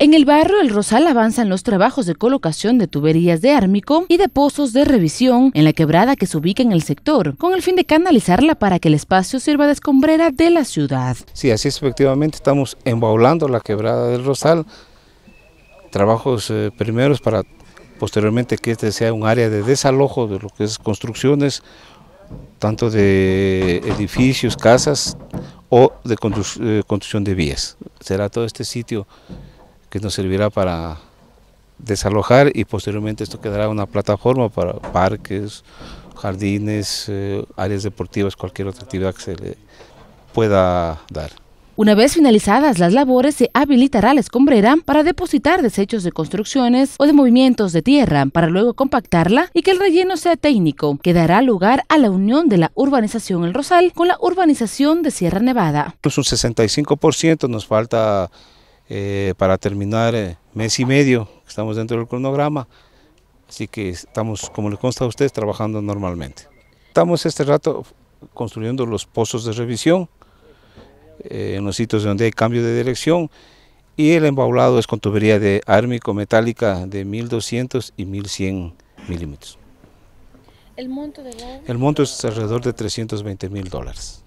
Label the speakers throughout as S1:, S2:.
S1: En el barrio El Rosal avanzan los trabajos de colocación de tuberías de ármico y de pozos de revisión en la quebrada que se ubica en el sector, con el fin de canalizarla para que el espacio sirva de escombrera de la ciudad.
S2: Sí, así es, efectivamente estamos embaulando la quebrada del Rosal, trabajos eh, primeros para posteriormente que este sea un área de desalojo de lo que es construcciones, tanto de edificios, casas o de eh, construcción de vías. Será todo este sitio que nos servirá para desalojar y posteriormente esto quedará una plataforma para parques, jardines, eh, áreas deportivas, cualquier otra actividad que se le pueda dar.
S1: Una vez finalizadas las labores, se habilitará la escombrera para depositar desechos de construcciones o de movimientos de tierra, para luego compactarla y que el relleno sea técnico, que dará lugar a la unión de la urbanización El Rosal con la urbanización de Sierra Nevada.
S2: pues un 65%, nos falta eh, para terminar eh, mes y medio, estamos dentro del cronograma, así que estamos, como le consta a ustedes, trabajando normalmente. Estamos este rato construyendo los pozos de revisión eh, en los sitios donde hay cambio de dirección y el embaulado es con tubería de ármico metálica de 1200 y 1100 milímetros. ¿El monto de El monto es alrededor de 320 mil dólares.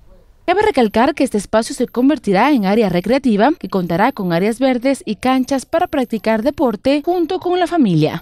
S1: Cabe recalcar que este espacio se convertirá en área recreativa que contará con áreas verdes y canchas para practicar deporte junto con la familia.